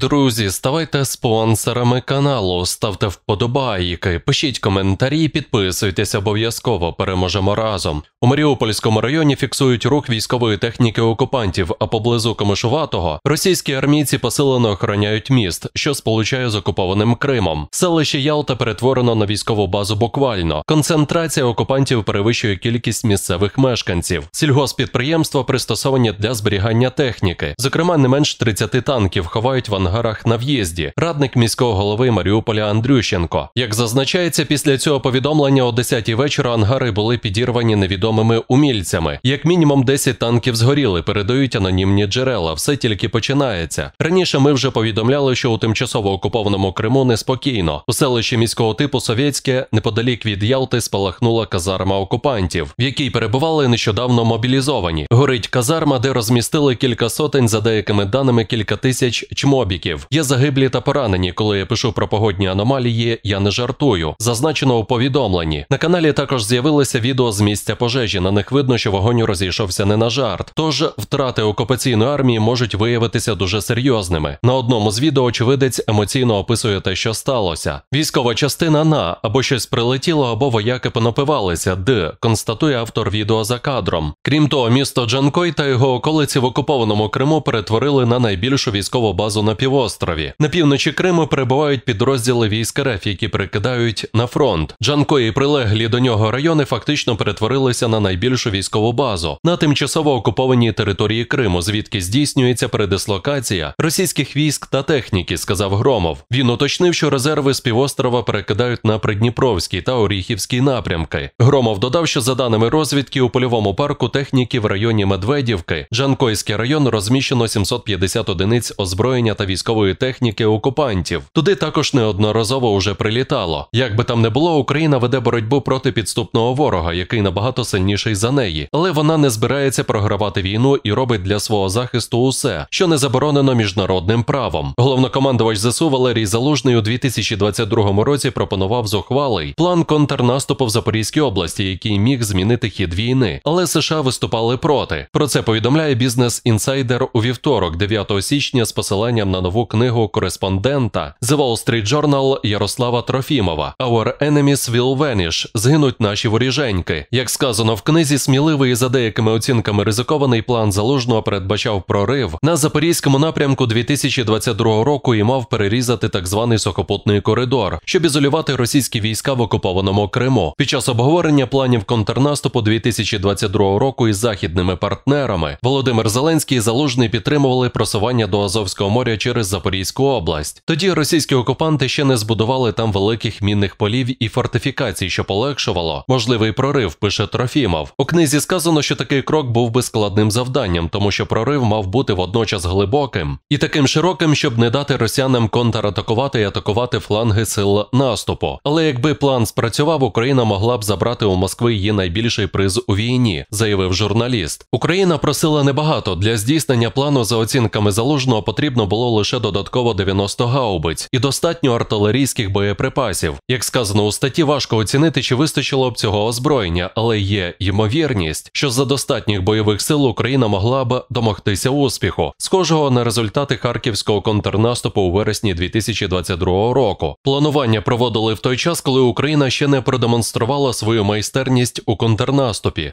Друзі, ставайте спонсорами каналу, ставте вподобайки, пишіть коментарі, підписуйтесь обов'язково. Переможемо разом. У Маріупольському районі фіксують рух військової техніки окупантів, а поблизу Комишуватого російські армійці посилено охороняють міст, що сполучає з окупованим Кримом. Селище Ялта перетворено на військову базу буквально. Концентрація окупантів перевищує кількість місцевих мешканців. Сільгоспідприємства пристосовані для зберігання техніки. Зокрема, не менш 30 танків ховають в ангарі Чонгарах на в'їзді, радник міського голови Маріуполя Андрющенко. Як зазначається, після цього повідомлення о 10-й вечора ангари були підірвані невідомими умільцями. Як мінімум 10 танків згоріли, передають анонімні джерела. Все тільки починається. Раніше ми вже повідомляли, що у тимчасово окупованому Криму неспокійно. У селищі міського типу Совєтське неподалік від Ялти спалахнула казарма окупантів, в якій перебували нещодавно мобілізовані. Горить казарма, де розмістили кілька сотень, за деякими даними, кілька тисяч чмобіків медиків. Є загиблі та поранені. Коли я пишу про погодні аномалії, я не жартую. Зазначено у повідомленні. На каналі також з'явилося відео з місця пожежі. На них видно, що вогонь розійшовся не на жарт. Тож втрати окупаційної армії можуть виявитися дуже серйозними. На одному з відео очевидець емоційно описує те, що сталося. Військова частина на або щось прилетіло, або вояки понапивалися. Д. Констатує автор відео за кадром. Крім того, місто Джанкой та його околиці в окупованому Криму перетворили на найбільшу військову базу на пів півострові. На півночі Криму перебувають підрозділи військ РФ, які прикидають на фронт. Джанко і прилеглі до нього райони фактично перетворилися на найбільшу військову базу на тимчасово окупованій території Криму, звідки здійснюється передислокація російських військ та техніки, сказав Громов. Він уточнив, що резерви з півострова перекидають на Придніпровський та Оріхівський напрямки. Громов додав, що за даними розвідки у польовому парку техніки в районі Медведівки Джанкойський район розміщено 750 одиниць озброєння та військових військової техніки окупантів. Туди також неодноразово вже прилітало. Як би там не було, Україна веде боротьбу проти підступного ворога, який набагато сильніший за неї, але вона не збирається програвати війну і робить для свого захисту усе, що не заборонено міжнародним правом. Головнокомандувач ЗСУ Валерій Залужний у 2022 році пропонував зухвалий план контрнаступу в Запорізькій області, який міг змінити хід війни, але США виступали проти. Про це повідомляє бізнес інсайдер у вівторок, 9 січня, з посиланням на нову книгу кореспондента The Wall Street Journal Ярослава Трофімова Our Enemies Will Vanish згинуть наші воріженьки. Як сказано в книзі, сміливий і за деякими оцінками ризикований план залужного передбачав прорив на запорізькому напрямку 2022 року і мав перерізати так званий сухопутний коридор, щоб ізолювати російські війська в окупованому Криму. Під час обговорення планів контрнаступу 2022 року із західними партнерами Володимир Зеленський і Залужний підтримували просування до Азовського моря через через Запорізьку область. Тоді російські окупанти ще не збудували там великих мінних полів і фортифікацій, що полегшувало можливий прорив. Пише Трофімов. У книзі сказано, що такий крок був би складним завданням, тому що прорив мав бути водночас глибоким і таким широким, щоб не дати росіянам контратакувати і атакувати фланги сил наступу. Але якби план спрацював, Україна могла б забрати у Москви її найбільший приз у війні, заявив журналіст. Україна просила небагато для здійснення плану за оцінками залужного потрібно було лише лише додатково 90 гаубиць і достатньо артилерійських боєприпасів. Як сказано у статті, важко оцінити, чи вистачило б цього озброєння, але є ймовірність, що за достатніх бойових сил Україна могла б домогтися успіху, схожого на результати харківського контрнаступу у вересні 2022 року. Планування проводили в той час, коли Україна ще не продемонструвала свою майстерність у контрнаступі.